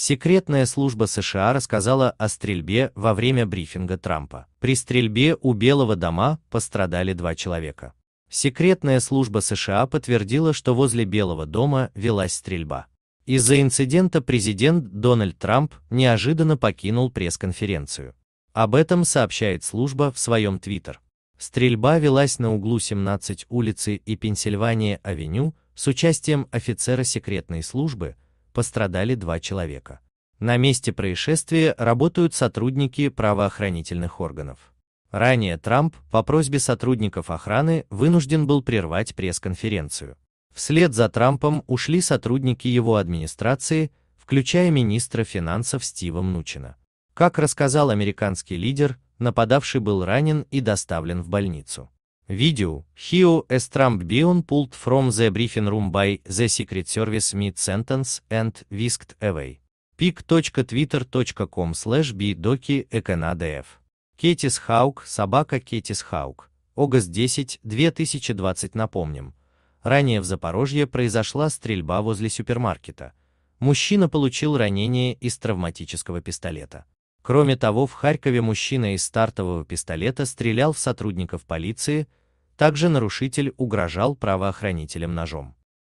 Секретная служба США рассказала о стрельбе во время брифинга Трампа. При стрельбе у Белого дома пострадали два человека. Секретная служба США подтвердила, что возле Белого дома велась стрельба. Из-за инцидента президент Дональд Трамп неожиданно покинул пресс-конференцию. Об этом сообщает служба в своем твиттер. Стрельба велась на углу 17 улицы и Пенсильвания-авеню с участием офицера секретной службы, пострадали два человека. На месте происшествия работают сотрудники правоохранительных органов. Ранее Трамп по просьбе сотрудников охраны вынужден был прервать пресс-конференцию. Вслед за Трампом ушли сотрудники его администрации, включая министра финансов Стива Мнучина. Как рассказал американский лидер, нападавший был ранен и доставлен в больницу. Видео. Hio is Trump being pulled from the briefing room by the Secret Service mid-sentence and whisked away. pic.twitter.com slash bdoki eknadf. Кетис Хаук, собака Кетис Хаук. Огост 10, 2020 напомним. Ранее в Запорожье произошла стрельба возле супермаркета. Мужчина получил ранение из травматического пистолета. Кроме того, в Харькове мужчина из стартового пистолета стрелял в сотрудников полиции, также нарушитель угрожал правоохранителям ножом.